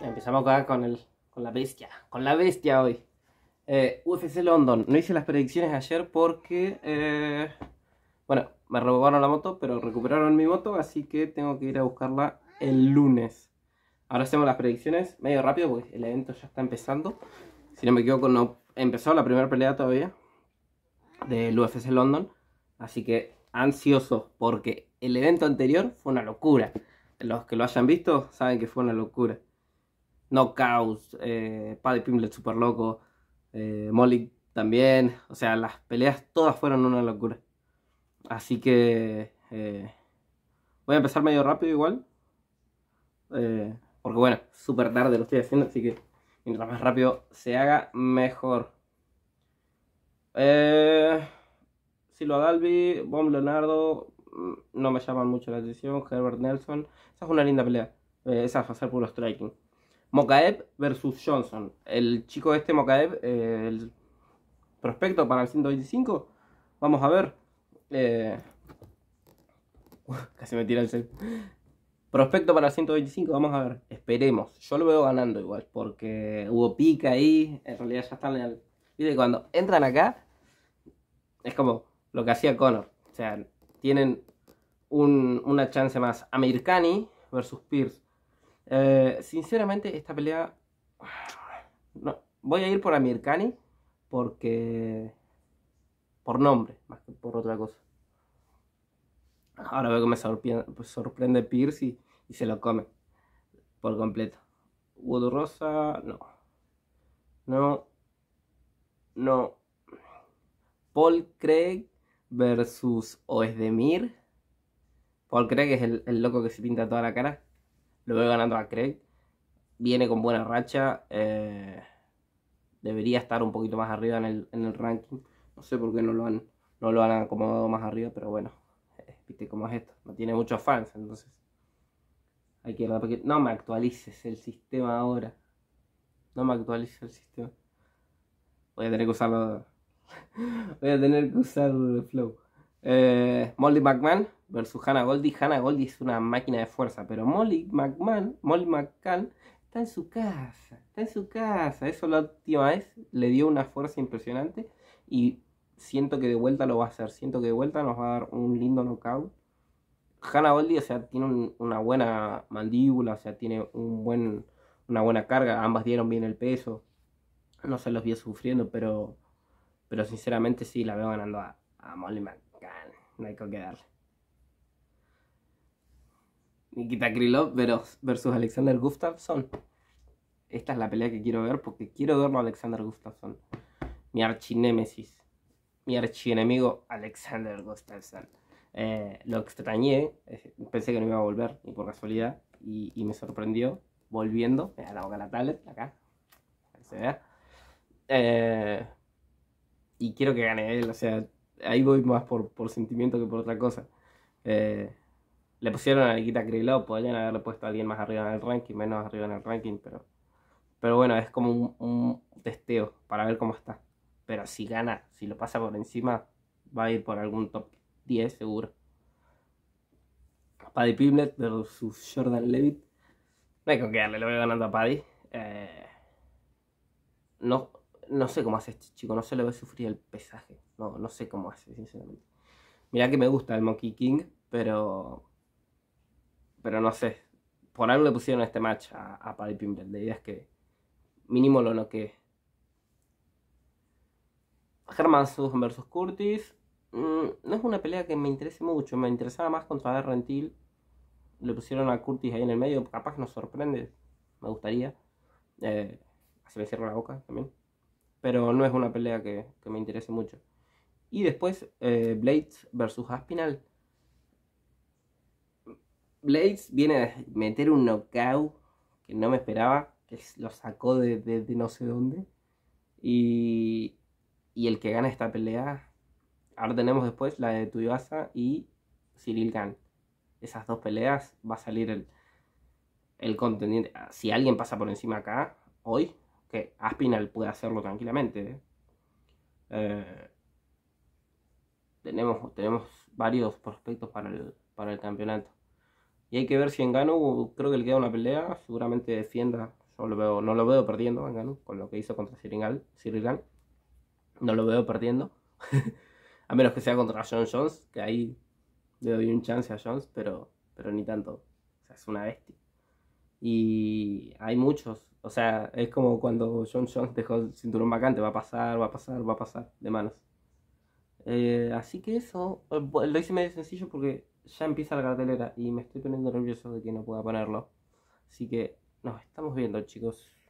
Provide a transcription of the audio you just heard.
Empezamos con, el, la bestia. Con la bestia hoy. Eh, UFC London. No hice las predicciones ayer porque. Eh, bueno, me robaron la moto, pero recuperaron mi moto, así que tengo que ir a buscarla el lunes. Ahora hacemos las predicciones medio rápido porque el evento ya está empezando. Si no me equivoco, no empezó la primera pelea todavía del UFC London. Así que ansioso porque el evento anterior fue una locura. Los que lo hayan visto saben que fue una locura knockouts, eh, Paddy Pimblet super loco, eh, Molly también, o sea, las peleas todas fueron una locura. Así que eh, voy a empezar medio rápido igual, porque bueno, súper tarde lo estoy haciendo, así que mientras más rápido se haga, mejor. Silo Adalby, Bomb Leonardo, mm, no me llaman mucho la atención, Herbert Nelson, esa es una linda pelea, esa va a puro striking. Mocaeb versus Johnson. El chico este Mocaeb, eh, el prospecto para el 125. Vamos a ver. Eh, casi me tira el cel. Prospecto para el 125, vamos a ver. Esperemos. Yo lo veo ganando igual, porque hubo pica ahí. En realidad ya están. El... de cuando entran acá, es como lo que hacía Connor. O sea, tienen una chance más. Americani versus Pierce. Eh, sinceramente, esta pelea. No, voy a ir por Amirkani porque. Por nombre, más que por otra cosa. Ahora veo que me pues, sorprende, Pierce y, se lo come. Por completo. Wood Rosa, no. No. No. Paul Craig versus Oesdemir. Paul Craig es el loco que se pinta toda la cara. Lo veo ganando a Craig. Viene con buena racha. Eh, debería estar un poquito más arriba en el, en el, ranking. No sé por qué no lo han, no lo han acomodado más arriba, pero bueno. Eh, viste cómo es esto. No tiene muchos fans, entonces. Hay que no me actualices el sistema ahora. No me actualices el sistema. Voy a tener que usarlo. Voy a tener que usar el flow. Eh, Molly McMahon versus Hannah Goldie. Hannah Goldie es una máquina de fuerza, pero Molly McMahon, Molly está en su casa, está en su casa. Eso la última vez le dio una fuerza impresionante y siento que de vuelta lo va a hacer. Siento que de vuelta nos va a dar un lindo knockout. Hannah Goldie, o sea, tiene una buena mandíbula, o sea, tiene un buen, una buena carga. Ambas dieron bien el peso. No se los vi sufriendo, pero, pero sinceramente sí la veo ganando a, a Molly McMahon no hay con qué Nikita Krylov versus Alexander Gustafsson. Esta es la pelea que quiero ver porque quiero verlo a Alexander Gustafsson. Mi archinémesis. Mi archienemigo Alexander Gustafsson. Eh, lo extrañé, eh, pensé que no iba a volver, ni por casualidad, y, me sorprendió volviendo. Me la boca la tablet, acá. Eh, y quiero que gane él, o sea, ahí voy más por, sentimiento que por otra cosa. Eh, le pusieron a Nikita Krylov, podrían haberle puesto a alguien más arriba en el ranking, menos arriba en el ranking, pero, pero bueno, es como un, testeo para ver cómo está. Pero si gana, si lo pasa por encima, va a ir por algún top 10 seguro. Paddy Pimlet versus Jordan Levitt. No hay con darle, lo voy ganando a Paddy. Eh, no, no sé cómo hace este chico, no sé lo ve sufrir el pesaje. No, no sé cómo hace, sinceramente. Mirá que me gusta el Monkey King, pero. Pero no sé. Por algo le pusieron este match a, a Paddy Pimble. La idea es que mínimo lo noquee. Germán versus Curtis. Mm, no es una pelea que me interese mucho. Me interesaba más contra Rentil. Le pusieron a Curtis ahí en el medio. Capaz nos sorprende. Me gustaría. así eh, me cierro la boca también pero no es una pelea que, me interese mucho. Y después, eh, Blades versus Aspinal. Blades viene a meter un knockout que no me esperaba, que lo sacó de, no sé dónde. Y, y, el que gana esta pelea, ahora tenemos después la de Tuyasa y Cyril Khan. Esas dos peleas va a salir el, el contendiente. Si alguien pasa por encima acá, hoy, que Aspinal puede hacerlo tranquilamente. ¿eh? Eh, tenemos, tenemos varios prospectos para el, para el campeonato. Y hay que ver si en Engano, creo que le queda una pelea, seguramente defienda. Yo lo veo, no lo veo perdiendo Engano, con lo que hizo contra Siringal, Sirigan. No lo veo perdiendo. a menos que sea contra John Jones, que ahí le doy un chance a Jones, pero, pero ni tanto. O sea, es una bestia. Y hay muchos. O sea, es como cuando John Jones dejó el cinturón vacante, va a pasar, va a pasar, va a pasar, de manos. Eh, así que eso, eh, lo hice medio sencillo porque ya empieza la cartelera y me estoy poniendo nervioso de que no pueda ponerlo. Así que nos estamos viendo chicos.